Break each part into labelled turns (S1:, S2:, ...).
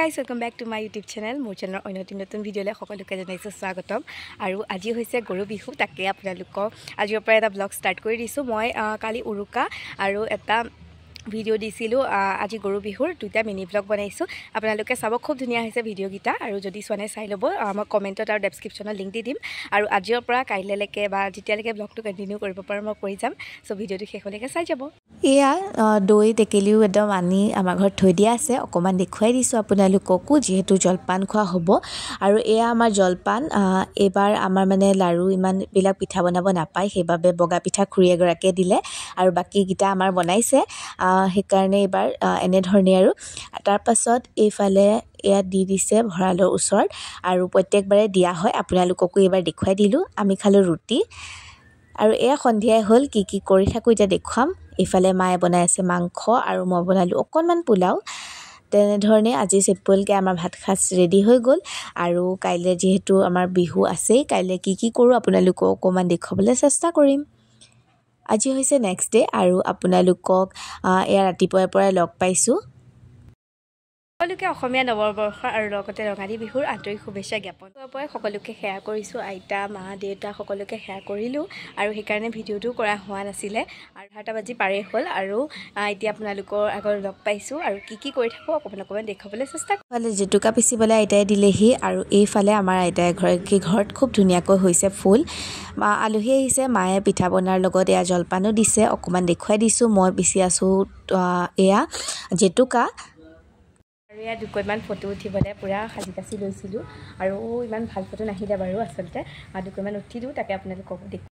S1: guys welcome back to my YouTube channel মোৰ চেনেলৰ অন্যতম নতুন ভিডিঅ'লৈ সকলোকে জনাইছোঁ স্বাগতম আৰু আজি হৈছে গৰু বিহু তাকে আপোনালোকক আজিৰ পৰা এটা ব্লগ ষ্টাৰ্ট কৰি দিছোঁ মই কালি উৰুকা আৰু এটা ভিডিঅ' দিছিলোঁ আজি গৰু বিহুৰ দুটা মিনি ব্লগ বনাইছোঁ আপোনালোকে চাব খুব ধুনীয়া হৈছে ভিডিঅ'কেইটা আৰু যদি চোৱা নাই চাই ল'ব মই কমেণ্টত আৰু ডেছক্ৰিপশ্যনত লিংক দি দিম আৰু আজিৰ পৰা কাইলৈলৈকে বা যেতিয়ালৈকে ব্লগটো কণ্টিনিউ কৰিব পাৰোঁ মই কৰি যাম চ' ভিডিঅ'টো শেষলৈকে চাই যাব
S2: এয়া দৈ টেকেলিও একদম আনি আমাৰ ঘৰত থৈ দিয়া আছে অকণমান দেখুৱাই দিছোঁ আপোনালোককো যিহেতু জলপান খোৱা হ'ব আৰু এয়া আমাৰ জলপান এইবাৰ আমাৰ মানে লাড়ু ইমানবিলাক পিঠা বনাব নাপায় সেইবাবে বগা পিঠা খুৰী এগৰাকীয়ে দিলে আৰু বাকীকেইটা আমাৰ বনাইছে সেইকাৰণে এইবাৰ এনেধৰণে আৰু তাৰপাছত এইফালে এয়া দি দিছে ভঁৰালৰ ওচৰত আৰু প্ৰত্যেকবাৰে দিয়া হয় আপোনালোককো এইবাৰ দেখুৱাই দিলোঁ আমি খালোঁ ৰুটি আৰু এয়া সন্ধিয়াই হ'ল কি কি কৰি থাকোঁ এতিয়া দেখুৱাম ইফালে মায়ে বনাই আছে মাংস আৰু মই বনালোঁ অকণমান পোলাও তেনেধৰণে আজি চিম্পুলকৈ আমাৰ ভাত সাঁজ ৰেডি হৈ গ'ল আৰু কাইলৈ যিহেতু আমাৰ বিহু আছেই কাইলৈ কি কি কৰোঁ আপোনালোকক অকণমান দেখুৱাবলৈ চেষ্টা কৰিম আজি হৈছে নেক্সট ডে' আৰু আপোনালোকক এয়া ৰাতিপুৱাৰ পৰাই লগ পাইছোঁ
S1: সকলোকে অসমীয়া নৱবৰ্ষ আৰু লগতে ৰঙালী বিহুৰ আন্তৰিক শুভেচ্ছা জ্ঞাপন পৰাই সকলোকে সেৱা কৰিছোঁ আইতা মা দেউতা সকলোকে সেৱা কৰিলোঁ আৰু সেইকাৰণে ভিডিঅ'টো কৰা হোৱা নাছিলে আৰু এঘাৰটা বাজি পাৰেই হ'ল আৰু এতিয়া আপোনালোকৰ আগত লগ পাইছোঁ আৰু কি কি কৰি থাকোঁ অকণমান অকণমান দেখুৱাবলৈ চেষ্টা কৰোঁ ফালে
S2: জেতুকা পিচিবলৈ আইতাই দিলেহি আৰু এইফালে আমাৰ আইতাই ঘৰ ঘৰত খুব ধুনীয়াকৈ হৈছে ফুল আলহী আহিছে মায়ে পিঠা বনাৰ লগত এয়া জলপানো দিছে অকণমান দেখুৱাই দিছোঁ মই পিচি আছোঁ এয়া জেতুকা
S1: আৰু ইয়াত দুকৈমান ফটো উঠিবলৈ পূৰা সাজি কাচি লৈছিলোঁ আৰু ইমান ভাল ফটো নাহিলে বাৰু আচলতে আৰু দুকৈমান উঠিলোঁ তাকে আপোনালোকক দেখোঁ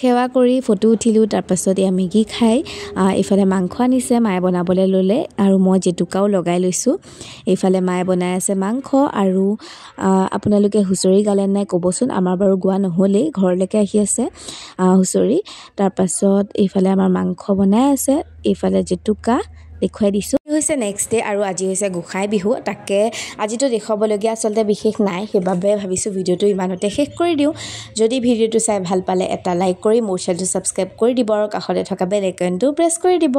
S2: সেৱা কৰি ফটো উঠিলোঁ তাৰপাছত এয়া মেগী খাই এইফালে মাংস আনিছে মায়ে বনাবলৈ ল'লে আৰু মই জেতুকাও লগাই লৈছোঁ এইফালে মায়ে বনাই আছে মাংস আৰু আপোনালোকে হুঁচৰি গালে নাই ক'বচোন আমাৰ বাৰু গোৱা নহ'লেই ঘৰলৈকে আহি আছে হুঁচৰি তাৰপাছত এইফালে আমাৰ মাংস বনাই আছে এইফালে জেতুকা দেখুৱাই দিছোঁ হৈছে নেক্সট ডে' আৰু আজি হৈছে গোঁসাই বিহু তাকে আজিতো দেখুৱাবলগীয়া আচলতে বিশেষ নাই সেইবাবে ভাবিছোঁ ভিডিঅ'টো ইমানতে শেষ কৰি দিওঁ যদি ভিডিঅ'টো চাই ভাল পালে এটা লাইক কৰি মোৰ চেনেলটো ছাবস্ক্ৰাইব কৰি দিব আৰু কাষতে থকা বেল প্ৰেছ কৰি দিব